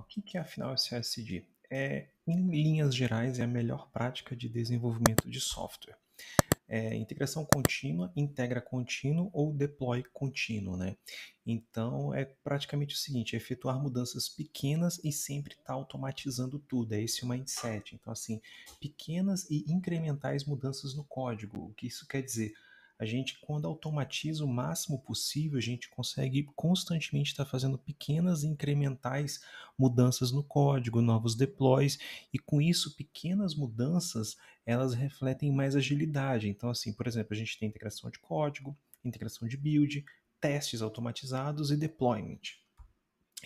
O que é afinal esse SSD? É, em linhas gerais, é a melhor prática de desenvolvimento de software. É, integração contínua, integra contínuo ou deploy contínuo, né? Então é praticamente o seguinte: é efetuar mudanças pequenas e sempre estar tá automatizando tudo. É esse o mindset. Então, assim, pequenas e incrementais mudanças no código. O que isso quer dizer? a gente, quando automatiza o máximo possível, a gente consegue constantemente estar tá fazendo pequenas incrementais mudanças no código, novos deploys, e com isso, pequenas mudanças, elas refletem mais agilidade. Então, assim, por exemplo, a gente tem integração de código, integração de build, testes automatizados e deployment.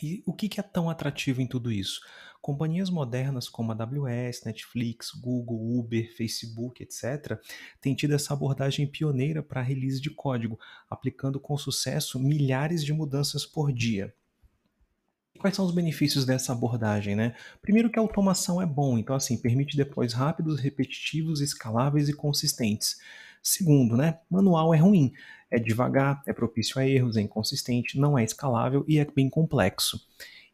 E o que, é tão atrativo em tudo isso? Companhias modernas como a AWS, Netflix, Google, Uber, Facebook, etc., têm tido essa abordagem pioneira para a release de código, aplicando com sucesso milhares de mudanças por dia. Quais são os benefícios dessa abordagem, né? Primeiro que a automação é bom, então assim, permite deploys rápidos, repetitivos, escaláveis e consistentes. Segundo, né, manual é ruim, é devagar, é propício a erros, é inconsistente, não é escalável e é bem complexo.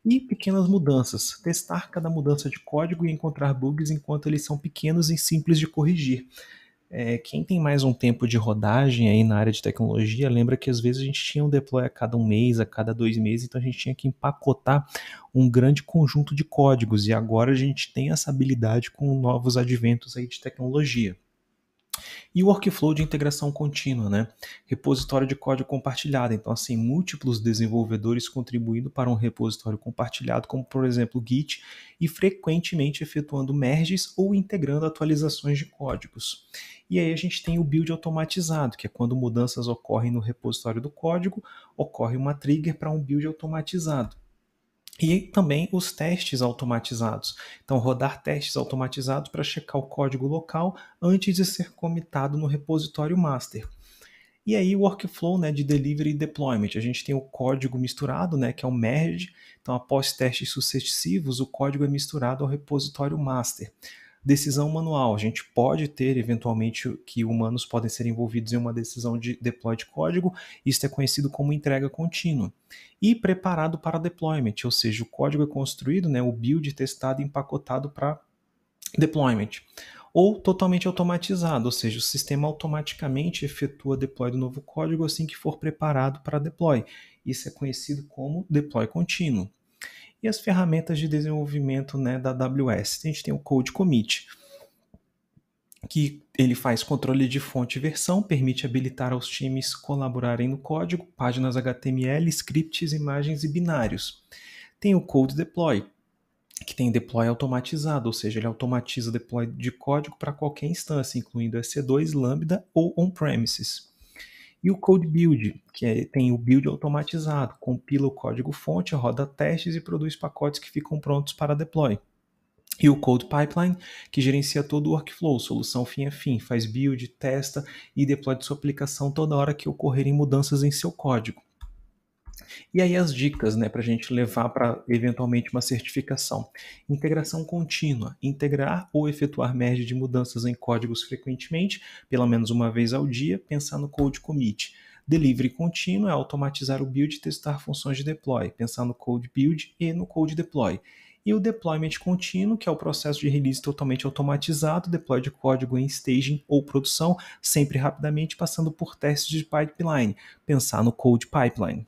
E pequenas mudanças, testar cada mudança de código e encontrar bugs enquanto eles são pequenos e simples de corrigir. É, quem tem mais um tempo de rodagem aí na área de tecnologia, lembra que às vezes a gente tinha um deploy a cada um mês, a cada dois meses, então a gente tinha que empacotar um grande conjunto de códigos, e agora a gente tem essa habilidade com novos adventos aí de tecnologia. E o workflow de integração contínua, né? Repositório de código compartilhado. Então, assim, múltiplos desenvolvedores contribuindo para um repositório compartilhado, como por exemplo o Git, e frequentemente efetuando merges ou integrando atualizações de códigos. E aí a gente tem o build automatizado, que é quando mudanças ocorrem no repositório do código, ocorre uma trigger para um build automatizado. E também os testes automatizados. Então, rodar testes automatizados para checar o código local antes de ser comitado no repositório master. E aí o workflow né, de delivery e deployment. A gente tem o código misturado, né, que é o merge. Então, após testes sucessivos, o código é misturado ao repositório master decisão manual. A gente pode ter, eventualmente, que humanos podem ser envolvidos em uma decisão de deploy de código, isso é conhecido como entrega contínua. E preparado para deployment, ou seja, o código é construído, né, o build testado e empacotado para deployment. Ou totalmente automatizado, ou seja, o sistema automaticamente efetua deploy do novo código assim que for preparado para deploy. Isso é conhecido como deploy contínuo e as ferramentas de desenvolvimento né, da AWS. A gente tem o Code Commit, que ele faz controle de fonte e versão, permite habilitar aos times colaborarem no código, páginas HTML, scripts, imagens e binários. Tem o Code Deploy, que tem deploy automatizado, ou seja, ele automatiza o deploy de código para qualquer instância, incluindo EC2, Lambda ou on-premises. E o Code Build, que é, tem o build automatizado, compila o código-fonte, roda testes e produz pacotes que ficam prontos para deploy. E o Code Pipeline, que gerencia todo o workflow, solução fim a fim, faz build, testa e deploy de sua aplicação toda hora que ocorrerem mudanças em seu código. E aí as dicas, né, para a gente levar para eventualmente uma certificação. Integração contínua, integrar ou efetuar merge de mudanças em códigos frequentemente, pelo menos uma vez ao dia, pensar no code commit. Delivery contínuo é automatizar o build e testar funções de deploy, pensar no code build e no code deploy e o deployment contínuo, que é o processo de release totalmente automatizado, deploy de código em staging ou produção, sempre rapidamente passando por testes de pipeline. Pensar no code pipeline.